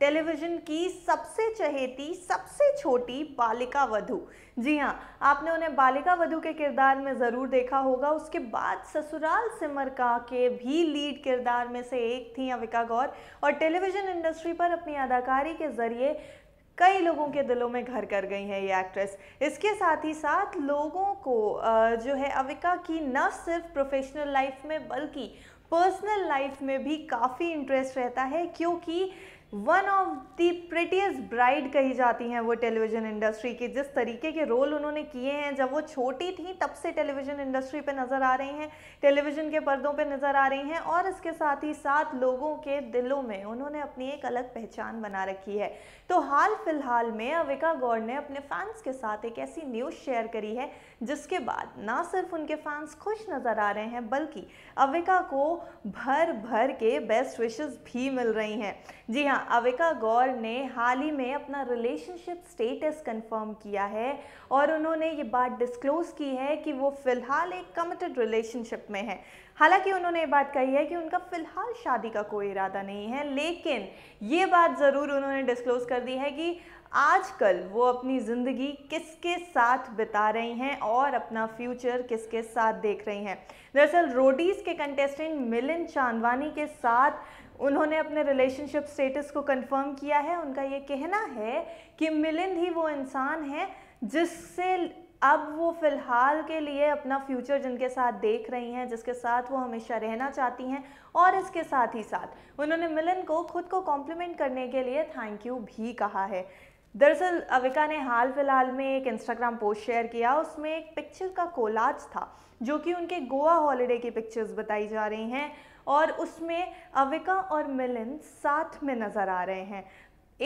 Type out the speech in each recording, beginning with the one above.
television की सबसे चहेती सबसे छोटी बालिका वधु जी हाँ आपने उन्हें बालिका वधु के किरदार में ज़रूर देखा होगा उसके बाद ससुराल सिमर का के भी लीड किरदार में से एक थी अविका गौर और टेलीविजन इंडस्ट्री पर अपनी अदाकारी के ज़रिए कई लोगों के दिलों में घर कर गई हैं ये एक्ट्रेस इसके साथ ही साथ लोगों को जो है अविका की न सिर्फ प्रोफेशनल लाइफ में बल्कि पर्सनल लाइफ में भी काफ़ी इंटरेस्ट रहता है क्योंकि one of the prettiest bride कही जाती हैं वो टेलीविज़न इंडस्ट्री की जिस तरीके के रोल उन्होंने किए हैं जब वो छोटी थी तब से टेलीविज़न इंडस्ट्री पे नज़र आ रही हैं टेलीविज़न के पर्दों पे नज़र आ रही हैं और इसके साथ ही साथ लोगों के दिलों में उन्होंने अपनी एक अलग पहचान बना रखी है तो हाल फिलहाल में अविका गौड़ ने अपने फैंस के साथ एक ऐसी न्यूज़ शेयर करी है जिसके बाद ना सिर्फ उनके फैंस खुश नज़र आ रहे हैं बल्कि अविका को भर भर के बेस्ट विशेस भी मिल रही हैं जी हाँ अविका गौर ने हाल ही में अपना रिलेशनशिप स्टेटस कंफर्म किया है और उन्होंने ये बात डिस्क्लोज़ की है कि वो फ़िलहाल एक कमिटेड रिलेशनशिप में है हालांकि उन्होंने ये बात कही है कि उनका फ़िलहाल शादी का कोई इरादा नहीं है लेकिन ये बात ज़रूर उन्होंने डिस्क्लोज़ कर दी है कि आजकल वो अपनी ज़िंदगी किसके साथ बिता रही हैं और अपना फ्यूचर किसके साथ देख रही हैं दरअसल रोडीज़ के कंटेस्टेंट मिलिन चांदवानी के साथ उन्होंने अपने रिलेशनशिप स्टेटस को कंफर्म किया है उनका ये कहना है कि मिलिंद ही वो इंसान है जिससे अब वो फ़िलहाल के लिए अपना फ्यूचर जिनके साथ देख रही हैं जिसके साथ वो हमेशा रहना चाहती हैं और इसके साथ ही साथ उन्होंने मिलन को खुद को कॉम्प्लीमेंट करने के लिए थैंक यू भी कहा है दरअसल अविका ने हाल फिलहाल में एक इंस्टाग्राम पोस्ट शेयर किया उसमें एक पिक्चर का कोलाज था जो कि उनके गोवा हॉलिडे की पिक्चर्स बताई जा रही हैं और उसमें अविका और मिलन साथ में नज़र आ रहे हैं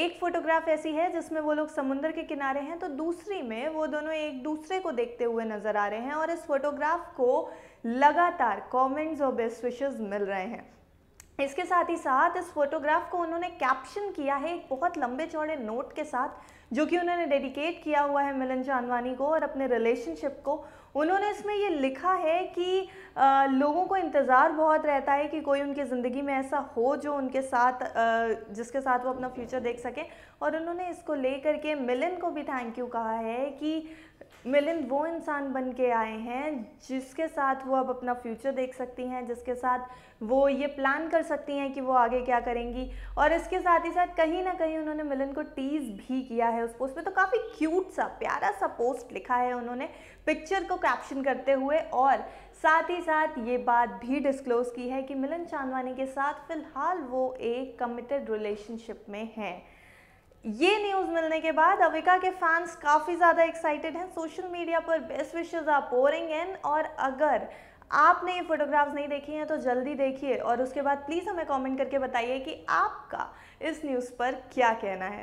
एक फोटोग्राफ ऐसी है जिसमें वो लोग समुंदर के किनारे हैं तो दूसरी में वो दोनों एक दूसरे को देखते हुए नज़र आ रहे हैं और इस फोटोग्राफ को लगातार कमेंट्स और बेस्ट विशेष मिल रहे हैं इसके साथ ही साथ इस फोटोग्राफ को उन्होंने कैप्शन किया है एक बहुत लंबे चौड़े नोट के साथ जो कि उन्होंने डेडिकेट किया हुआ है मिलन जानवानी को और अपने रिलेशनशिप को उन्होंने इसमें ये लिखा है कि आ, लोगों को इंतज़ार बहुत रहता है कि कोई उनकी ज़िंदगी में ऐसा हो जो उनके साथ आ, जिसके साथ वो अपना फ्यूचर देख सकें और उन्होंने इसको ले करके मिलन को भी थैंक यू कहा है कि मिलिंद वो इंसान बन के आए हैं जिसके साथ वो अब अपना फ्यूचर देख सकती हैं जिसके साथ वो ये प्लान कर सकती हैं कि वो आगे क्या करेंगी और इसके साथ ही साथ कहीं ना कहीं उन्होंने मिलन को टीज़ भी किया है उस पोस्ट में तो काफ़ी क्यूट सा प्यारा सा पोस्ट लिखा है उन्होंने पिक्चर को कैप्शन करते हुए और साथ ही साथ ये बात भी डिस्क्लोज़ की है कि मिलन चांदवानी के साथ फ़िलहाल वो एक कमिटेड रिलेशनशिप में हैं ये न्यूज़ मिलने के बाद अविका के फैंस काफ़ी ज़्यादा एक्साइटेड हैं सोशल मीडिया पर बेस्ट विशेज़ आप पोरिंग इन और अगर आपने ये फोटोग्राफ्स नहीं देखी हैं तो जल्दी देखिए और उसके बाद प्लीज़ हमें कमेंट करके बताइए कि आपका इस न्यूज़ पर क्या कहना है